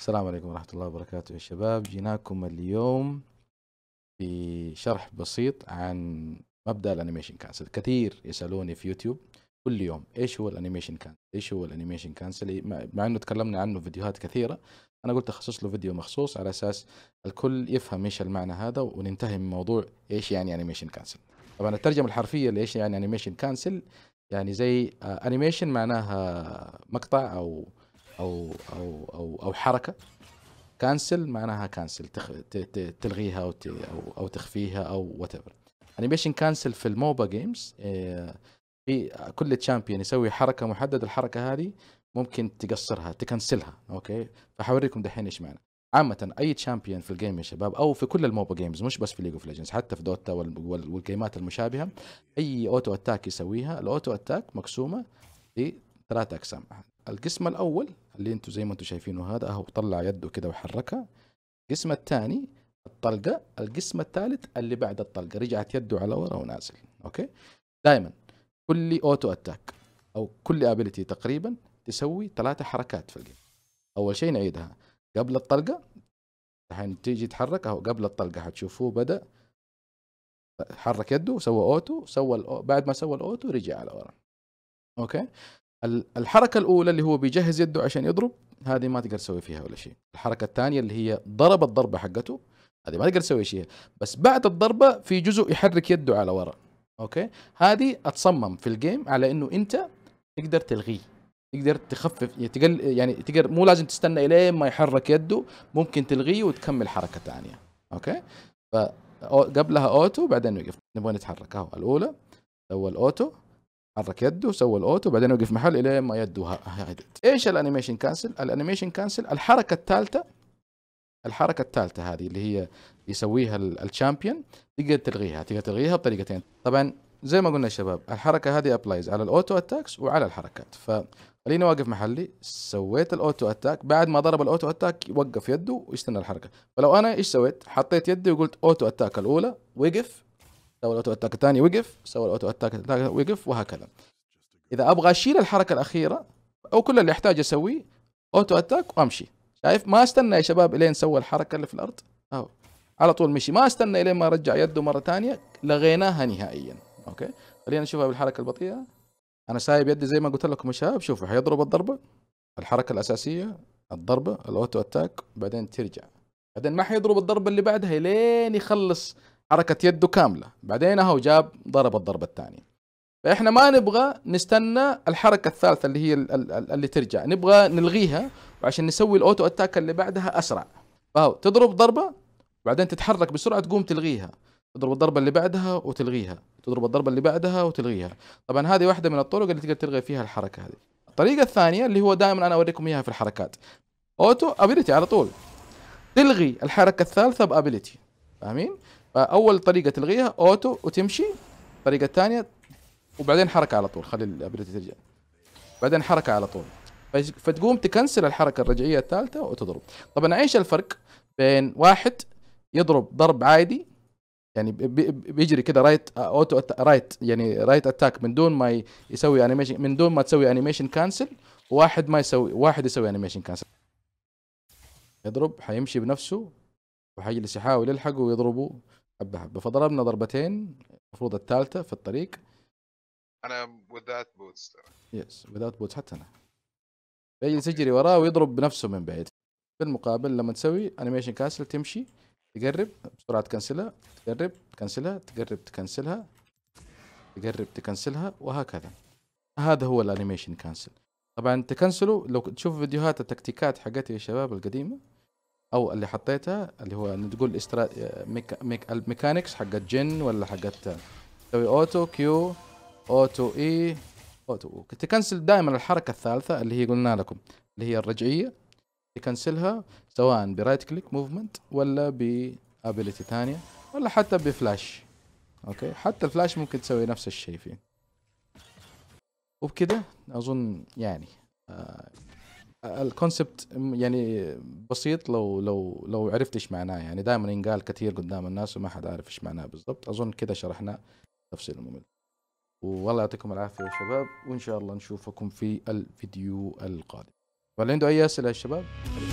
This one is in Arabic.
السلام عليكم ورحمة الله وبركاته يا شباب جيناكم اليوم بشرح بسيط عن مبدأ الانيميشن كانسل كثير يسألوني في يوتيوب كل يوم ايش هو الانيميشن كانسل ايش هو الانيميشن كانسل مع انه تكلمنا عنه في فيديوهات كثيرة انا قلت اخصص له فيديو مخصوص على اساس الكل يفهم ايش المعنى هذا وننتهي من موضوع ايش يعني انيميشن كانسل طبعا الترجمة الحرفية لايش يعني انيميشن كانسل يعني زي آه، انيميشن معناها مقطع او او او او او حركه كانسل معناها كانسل تخ... ت... ت... تلغيها او ت... او, أو تخفيها او وات ايفر انيميشن كانسل في الموبا جيمز آه، في كل تشامبيون يسوي حركه محدده الحركه هذه ممكن تقصرها تكنسلها اوكي فحوريكم دحين ايش معنى عامة اي تشامبيون في الجيم يا شباب او في كل الموبا جيمز مش بس في ليج اوف ليجندز حتى في دوتا والجيمات المشابهه اي اوتو اتاك يسويها الاوتو اتاك مقسومه لثلاث اقسام القسم الاول اللي انتم زي ما انتم شايفينه هذا اهو طلع يده كده وحركها القسم الثاني الطلقه القسم الثالث اللي بعد الطلقه رجعت يده على ورا ونازل اوكي دائما كل اوتو اتاك او كل ابيلتي تقريبا تسوي ثلاثه حركات في الجيم اول شيء نعيدها قبل الطلقه الحين تيجي تحرك اهو قبل الطلقه حتشوفوه بدا حرك يده وسوى اوتو سوى بعد ما سوى الاوتو رجع على ورا اوكي الحركة الأولى اللي هو بيجهز يده عشان يضرب هذه ما تقدر تسوي فيها ولا شيء الحركة الثانية اللي هي ضرب الضربة حقته هذه ما تقدر تسوي شيء بس بعد الضربة في جزء يحرك يده على وراء أوكي هذه أتصمم في الجيم على إنه أنت تقدر تلغيه تقدر تخفف يعني تقل يعني تقدر مو لازم تستنى الين ما يحرك يده ممكن تلغيه وتكمل حركه ثانيه اوكي ف قبلها اوتو بعدين وقف نبغى نتحرك اهو الاولى أول اوتو حرك يده سوى الاوتو بعدين وقف محل الين ما يده هدت ايش الانيميشن كانسل الانيميشن كانسل الحركه الثالثه الحركه الثالثه هذه اللي هي يسويها الشامبيون تقدر تلغيها تقدر تلغيها بطريقتين طبعا زي ما قلنا يا شباب الحركه هذه ابلايز على الاوتو اتاكس وعلى الحركات فخليني واقف محلي سويت الاوتو اتاك بعد ما ضرب الاوتو اتاك وقف يده ويستنى الحركه فلو انا ايش سويت حطيت يدي وقلت اوتو اتاك الاولى وقف سوى الاوتو اتاك الثاني وقف سوى الاوتو اتاك وقف وهكذا اذا ابغى اشيل الحركه الاخيره او كل اللي احتاج اسويه اوتو اتاك وامشي شايف ما استنى يا شباب الين سوى الحركه اللي في الارض اهو على طول مشي ما استنى الين ما رجع يده مره ثانيه لغيناها نهائيا اوكي خلينا نشوفها بالحركه البطيئه انا سايب يدي زي ما قلت لكم يا شباب شوفوا حيضرب الضربه الحركه الاساسيه الضربه الاوتو اتاك بعدين ترجع بعدين ما حيضرب الضربه اللي بعدها لين يخلص حركه يده كامله بعدين اهو جاب ضرب الضربه الثانيه فاحنا ما نبغى نستنى الحركه الثالثه اللي هي اللي ترجع نبغى نلغيها وعشان نسوي الاوتو اتاك اللي بعدها اسرع فهو تضرب ضربه وبعدين تتحرك بسرعه تقوم تلغيها تضرب الضربة اللي بعدها وتلغيها تضرب الضربة اللي بعدها وتلغيها طبعا هذه واحدة من الطرق اللي تقدر تلغي فيها الحركة هذه الطريقة الثانية اللي هو دائما أنا أوريكم إياها في الحركات أوتو أبيلتي على طول تلغي الحركة الثالثة بأبيلتي فاهمين؟ فاول طريقه تلغيها اوتو وتمشي الطريقه الثانيه وبعدين حركه على طول خلي الابيلتي ترجع بعدين حركه على طول فتقوم تكنسل الحركه الرجعيه الثالثه وتضرب طبعا ايش الفرق بين واحد يضرب ضرب عادي يعني بيجري كده رايت اوتو رايت يعني رايت اتاك من دون ما يسوي انيميشن من دون ما تسوي انيميشن كانسل وواحد ما يسوي واحد يسوي انيميشن كانسل يضرب حيمشي بنفسه وحيجلس يحاول يلحقه ويضربه حبه حبه فضربنا ضربتين المفروض الثالثه في الطريق انا وذات بوتس يس وذات بوتس حتى انا يجلس يجري وراه ويضرب بنفسه من بعيد في المقابل لما تسوي انيميشن كانسل تمشي تقرب بسرعه تكنسلها تقرب تكنسلها تقرب تكنسلها تقرب تكنسلها وهكذا هذا هو الانيميشن كانسل طبعا تكنسلوا لو تشوف فيديوهات التكتيكات حقتي يا شباب القديمه او اللي حطيته اللي هو تقول استرا... ميك... ميك... الميكانكس حقت جن ولا حقت تسوي اوتو كيو اوتو اي اوتو تكنسل دائما الحركه الثالثه اللي هي قلنا لكم اللي هي الرجعيه تكنسلها سواء برايت كليك موفمنت ولا بابيلتي ثانيه ولا حتى بفلاش اوكي حتى الفلاش ممكن تسوي نفس الشيء فيه وبكده اظن يعني آه، الكونسبت يعني بسيط لو لو لو عرفت ايش معناه يعني دائما ينقال كثير قدام الناس وما حد عارف ايش معناه بالضبط اظن كذا شرحنا تفصيل الممل والله يعطيكم العافيه يا شباب وان شاء الله نشوفكم في الفيديو القادم ولا عنده اي اسئله يا شباب